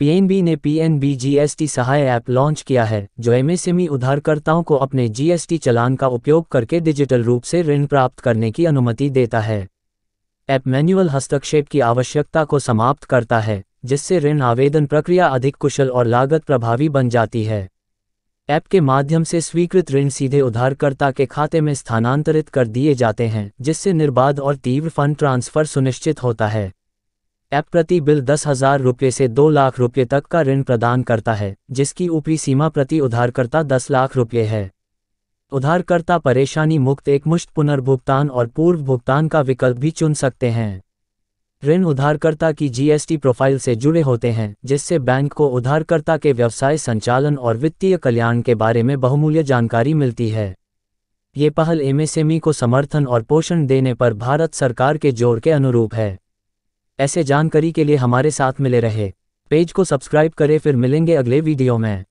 PNB ने PNB GST Sahay app launch किया है जो एमएसएमई e उधारकर्ताओं को अपने जीएसटी चलान का उपयोग करके डिजिटल रूप से ऋण प्राप्त करने की अनुमति देता है ऐप मैनुअल हस्तक्षेप की आवश्यकता को समाप्त करता है जिससे ऋण आवेदन प्रक्रिया अधिक कुशल और लागत प्रभावी बन जाती है ऐप के माध्यम से स्वीकृत ऋण सीधे उधारकर्ता के खाते में स्थानांतरित कर दिए जाते हैं जिससे निर्बाध और तीव्र फंड ट्रांसफर सुनिश्चित होता है ऐप प्रति बिल दस हजार रुपये से दो लाख रुपये तक का ऋण प्रदान करता है जिसकी ऊपरी सीमा प्रति उधारकर्ता दस लाख रुपये है उधारकर्ता परेशानी मुक्त एकमुश्त पुनर्भुगतान और पूर्व भुगतान का विकल्प भी चुन सकते हैं ऋण उधारकर्ता की जीएसटी प्रोफाइल से जुड़े होते हैं जिससे बैंक को उधारकर्ता के व्यवसाय संचालन और वित्तीय कल्याण के बारे में बहुमूल्य जानकारी मिलती है ये पहल एमएसएमई को समर्थन और पोषण देने पर भारत सरकार के जोर के अनुरूप है ऐसे जानकारी के लिए हमारे साथ मिले रहे पेज को सब्सक्राइब करें फिर मिलेंगे अगले वीडियो में